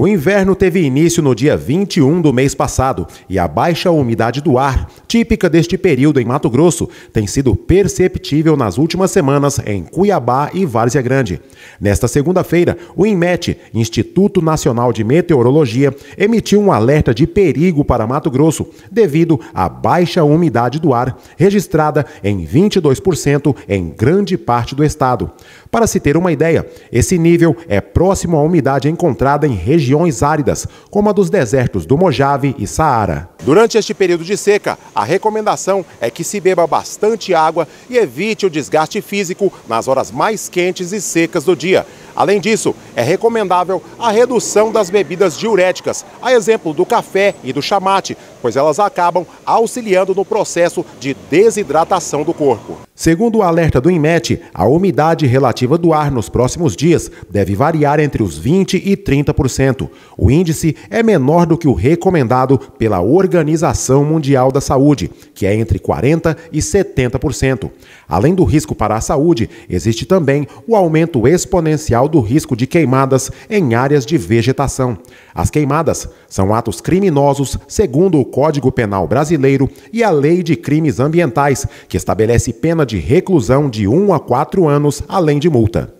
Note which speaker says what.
Speaker 1: O inverno teve início no dia 21 do mês passado e a baixa umidade do ar típica deste período em Mato Grosso, tem sido perceptível nas últimas semanas em Cuiabá e Várzea Grande. Nesta segunda-feira, o INMET, Instituto Nacional de Meteorologia, emitiu um alerta de perigo para Mato Grosso devido à baixa umidade do ar, registrada em 22% em grande parte do estado. Para se ter uma ideia, esse nível é próximo à umidade encontrada em regiões áridas, como a dos desertos do Mojave e Saara. Durante este período de seca, a recomendação é que se beba bastante água e evite o desgaste físico nas horas mais quentes e secas do dia. Além disso, é recomendável a redução das bebidas diuréticas, a exemplo do café e do chamate, pois elas acabam auxiliando no processo de desidratação do corpo. Segundo o alerta do INMET, a umidade relativa do ar nos próximos dias deve variar entre os 20 e 30%. O índice é menor do que o recomendado pela Organização Mundial da Saúde, que é entre 40 e 70%. Além do risco para a saúde, existe também o aumento exponencial do risco de queimadas em áreas de vegetação. As queimadas são atos criminosos segundo o Código Penal Brasileiro e a Lei de Crimes Ambientais, que estabelece pena de reclusão de 1 a 4 anos, além de multa.